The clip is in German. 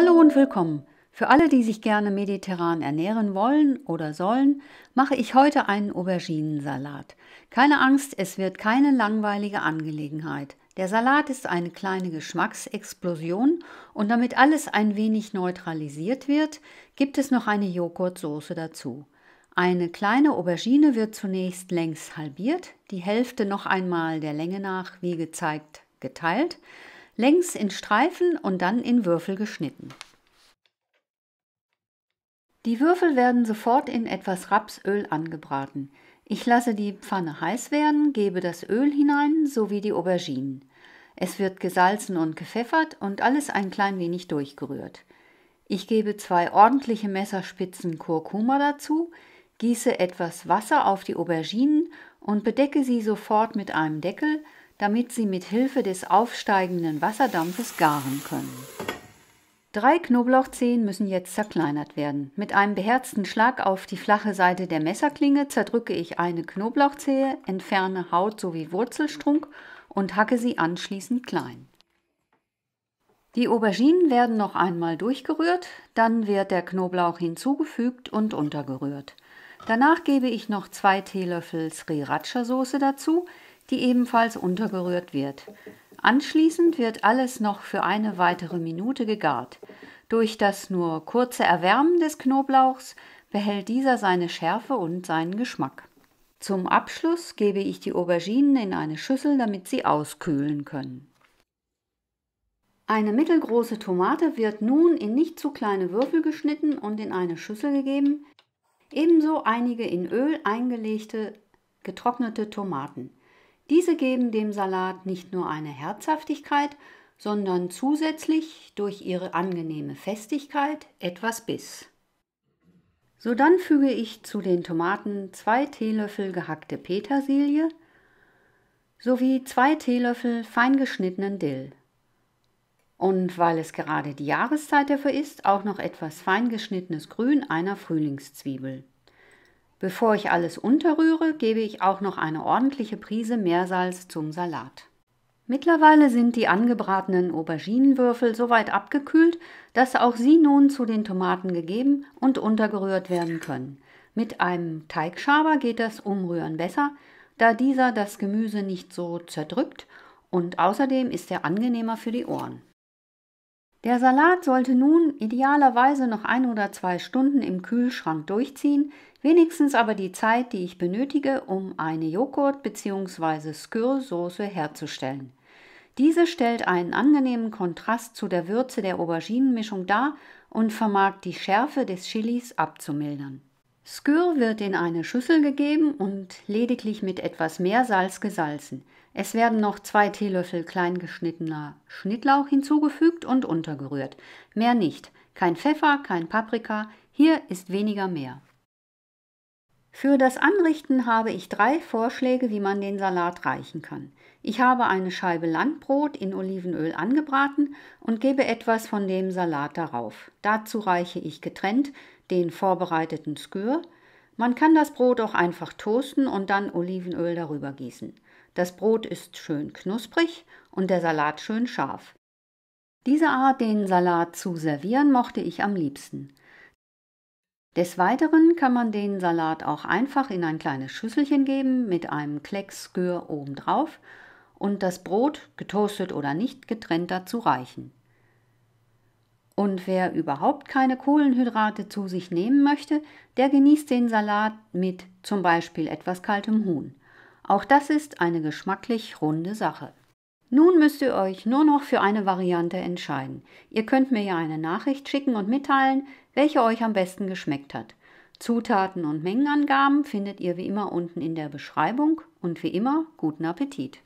Hallo und willkommen. Für alle, die sich gerne mediterran ernähren wollen oder sollen, mache ich heute einen Auberginensalat. Keine Angst, es wird keine langweilige Angelegenheit. Der Salat ist eine kleine Geschmacksexplosion und damit alles ein wenig neutralisiert wird, gibt es noch eine Joghurtsoße dazu. Eine kleine Aubergine wird zunächst längs halbiert, die Hälfte noch einmal der Länge nach, wie gezeigt, geteilt längs in Streifen und dann in Würfel geschnitten. Die Würfel werden sofort in etwas Rapsöl angebraten. Ich lasse die Pfanne heiß werden, gebe das Öl hinein sowie die Auberginen. Es wird gesalzen und gepfeffert und alles ein klein wenig durchgerührt. Ich gebe zwei ordentliche Messerspitzen Kurkuma dazu, gieße etwas Wasser auf die Auberginen und bedecke sie sofort mit einem Deckel, damit sie mit Hilfe des aufsteigenden Wasserdampfes garen können. Drei Knoblauchzehen müssen jetzt zerkleinert werden. Mit einem beherzten Schlag auf die flache Seite der Messerklinge zerdrücke ich eine Knoblauchzehe, entferne Haut sowie Wurzelstrunk und hacke sie anschließend klein. Die Auberginen werden noch einmal durchgerührt, dann wird der Knoblauch hinzugefügt und untergerührt. Danach gebe ich noch zwei Teelöffel Sriracha-Soße dazu, die ebenfalls untergerührt wird. Anschließend wird alles noch für eine weitere Minute gegart. Durch das nur kurze Erwärmen des Knoblauchs behält dieser seine Schärfe und seinen Geschmack. Zum Abschluss gebe ich die Auberginen in eine Schüssel, damit sie auskühlen können. Eine mittelgroße Tomate wird nun in nicht zu kleine Würfel geschnitten und in eine Schüssel gegeben, ebenso einige in Öl eingelegte getrocknete Tomaten. Diese geben dem Salat nicht nur eine Herzhaftigkeit, sondern zusätzlich durch ihre angenehme Festigkeit etwas Biss. Sodann füge ich zu den Tomaten zwei Teelöffel gehackte Petersilie sowie zwei Teelöffel feingeschnittenen Dill. Und weil es gerade die Jahreszeit dafür ist, auch noch etwas feingeschnittenes Grün einer Frühlingszwiebel. Bevor ich alles unterrühre, gebe ich auch noch eine ordentliche Prise Meersalz zum Salat. Mittlerweile sind die angebratenen Auberginenwürfel so weit abgekühlt, dass auch sie nun zu den Tomaten gegeben und untergerührt werden können. Mit einem Teigschaber geht das Umrühren besser, da dieser das Gemüse nicht so zerdrückt und außerdem ist er angenehmer für die Ohren. Der Salat sollte nun idealerweise noch ein oder zwei Stunden im Kühlschrank durchziehen, wenigstens aber die Zeit, die ich benötige, um eine Joghurt- bzw. Skyr-Soße herzustellen. Diese stellt einen angenehmen Kontrast zu der Würze der Auberginenmischung dar und vermag die Schärfe des Chilis abzumildern. Skür wird in eine Schüssel gegeben und lediglich mit etwas mehr Salz gesalzen. Es werden noch zwei Teelöffel kleingeschnittener Schnittlauch hinzugefügt und untergerührt. Mehr nicht. Kein Pfeffer, kein Paprika. Hier ist weniger mehr. Für das Anrichten habe ich drei Vorschläge, wie man den Salat reichen kann. Ich habe eine Scheibe Landbrot in Olivenöl angebraten und gebe etwas von dem Salat darauf. Dazu reiche ich getrennt den vorbereiteten Skür, man kann das Brot auch einfach toasten und dann Olivenöl darüber gießen. Das Brot ist schön knusprig und der Salat schön scharf. Diese Art, den Salat zu servieren, mochte ich am liebsten. Des Weiteren kann man den Salat auch einfach in ein kleines Schüsselchen geben mit einem Klecks Skür obendrauf und das Brot, getoastet oder nicht, getrennt dazu reichen. Und wer überhaupt keine Kohlenhydrate zu sich nehmen möchte, der genießt den Salat mit zum Beispiel etwas kaltem Huhn. Auch das ist eine geschmacklich runde Sache. Nun müsst ihr euch nur noch für eine Variante entscheiden. Ihr könnt mir ja eine Nachricht schicken und mitteilen, welche euch am besten geschmeckt hat. Zutaten und Mengenangaben findet ihr wie immer unten in der Beschreibung und wie immer guten Appetit.